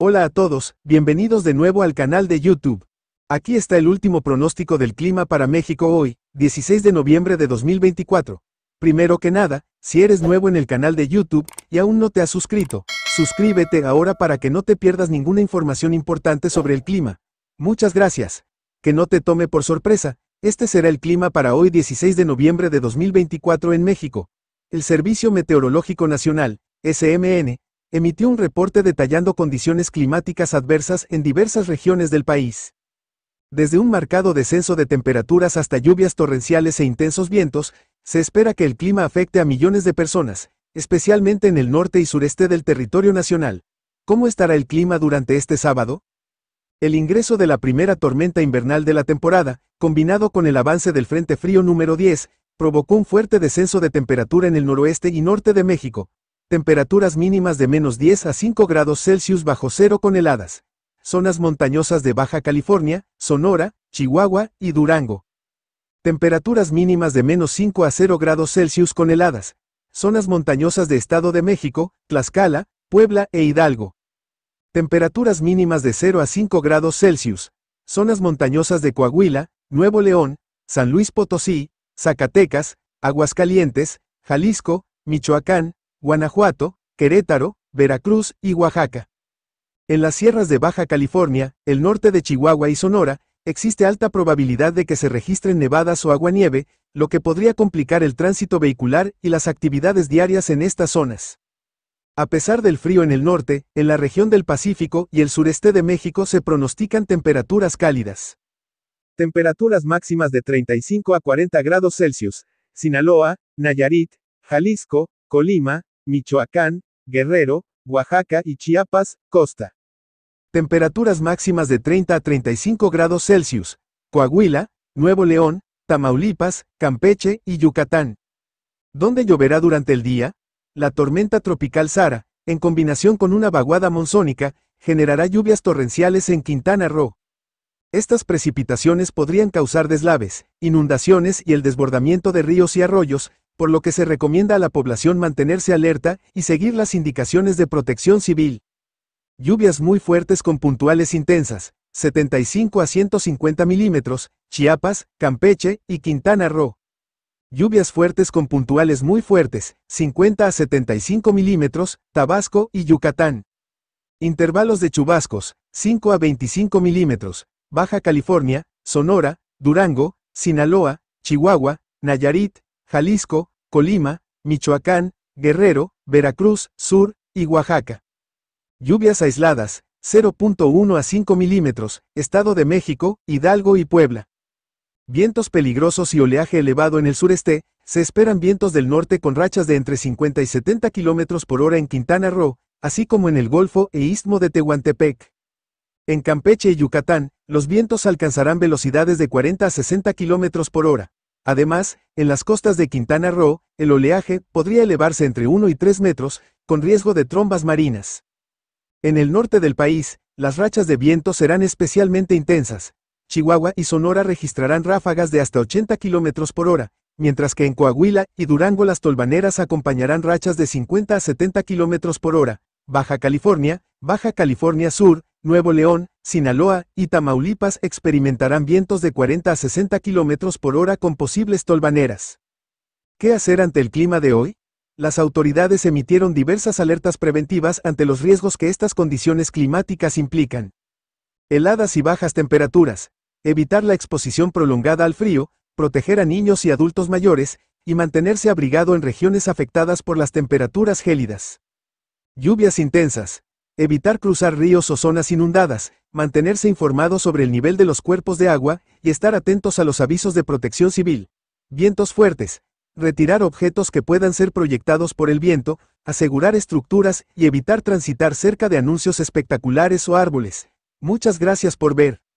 Hola a todos, bienvenidos de nuevo al canal de YouTube. Aquí está el último pronóstico del clima para México hoy, 16 de noviembre de 2024. Primero que nada, si eres nuevo en el canal de YouTube y aún no te has suscrito, suscríbete ahora para que no te pierdas ninguna información importante sobre el clima. Muchas gracias. Que no te tome por sorpresa, este será el clima para hoy 16 de noviembre de 2024 en México. El Servicio Meteorológico Nacional, SMN, emitió un reporte detallando condiciones climáticas adversas en diversas regiones del país. Desde un marcado descenso de temperaturas hasta lluvias torrenciales e intensos vientos, se espera que el clima afecte a millones de personas, especialmente en el norte y sureste del territorio nacional. ¿Cómo estará el clima durante este sábado? El ingreso de la primera tormenta invernal de la temporada, combinado con el avance del Frente Frío número 10, provocó un fuerte descenso de temperatura en el noroeste y norte de México, Temperaturas mínimas de menos 10 a 5 grados Celsius bajo cero con heladas. Zonas montañosas de Baja California, Sonora, Chihuahua y Durango. Temperaturas mínimas de menos 5 a 0 grados Celsius con heladas. Zonas montañosas de Estado de México, Tlaxcala, Puebla e Hidalgo. Temperaturas mínimas de 0 a 5 grados Celsius. Zonas montañosas de Coahuila, Nuevo León, San Luis Potosí, Zacatecas, Aguascalientes, Jalisco, Michoacán, Guanajuato, Querétaro, Veracruz y Oaxaca. En las sierras de Baja California, el norte de Chihuahua y Sonora, existe alta probabilidad de que se registren nevadas o aguanieve, lo que podría complicar el tránsito vehicular y las actividades diarias en estas zonas. A pesar del frío en el norte, en la región del Pacífico y el sureste de México se pronostican temperaturas cálidas. Temperaturas máximas de 35 a 40 grados Celsius, Sinaloa, Nayarit, Jalisco, Colima, Michoacán, Guerrero, Oaxaca y Chiapas, costa. Temperaturas máximas de 30 a 35 grados Celsius. Coahuila, Nuevo León, Tamaulipas, Campeche y Yucatán. ¿Dónde lloverá durante el día? La tormenta tropical Sara, en combinación con una vaguada monzónica, generará lluvias torrenciales en Quintana Roo. Estas precipitaciones podrían causar deslaves, inundaciones y el desbordamiento de ríos y arroyos, por lo que se recomienda a la población mantenerse alerta y seguir las indicaciones de protección civil. Lluvias muy fuertes con puntuales intensas, 75 a 150 milímetros, Chiapas, Campeche y Quintana Roo. Lluvias fuertes con puntuales muy fuertes, 50 a 75 milímetros, Tabasco y Yucatán. Intervalos de chubascos, 5 a 25 milímetros, Baja California, Sonora, Durango, Sinaloa, Chihuahua, Nayarit, Jalisco, Colima, Michoacán, Guerrero, Veracruz, Sur y Oaxaca. Lluvias aisladas, 0.1 a 5 milímetros, Estado de México, Hidalgo y Puebla. Vientos peligrosos y oleaje elevado en el sureste, se esperan vientos del norte con rachas de entre 50 y 70 kilómetros por hora en Quintana Roo, así como en el Golfo e Istmo de Tehuantepec. En Campeche y Yucatán, los vientos alcanzarán velocidades de 40 a 60 kilómetros por hora. Además, en las costas de Quintana Roo, el oleaje podría elevarse entre 1 y 3 metros, con riesgo de trombas marinas. En el norte del país, las rachas de viento serán especialmente intensas. Chihuahua y Sonora registrarán ráfagas de hasta 80 km por hora, mientras que en Coahuila y Durango las tolvaneras acompañarán rachas de 50 a 70 km por hora. Baja California, Baja California Sur, Nuevo León, Sinaloa y Tamaulipas experimentarán vientos de 40 a 60 km por hora con posibles tolvaneras. ¿Qué hacer ante el clima de hoy? Las autoridades emitieron diversas alertas preventivas ante los riesgos que estas condiciones climáticas implican. Heladas y bajas temperaturas, evitar la exposición prolongada al frío, proteger a niños y adultos mayores, y mantenerse abrigado en regiones afectadas por las temperaturas gélidas. Lluvias intensas, Evitar cruzar ríos o zonas inundadas, mantenerse informado sobre el nivel de los cuerpos de agua y estar atentos a los avisos de protección civil. Vientos fuertes. Retirar objetos que puedan ser proyectados por el viento, asegurar estructuras y evitar transitar cerca de anuncios espectaculares o árboles. Muchas gracias por ver.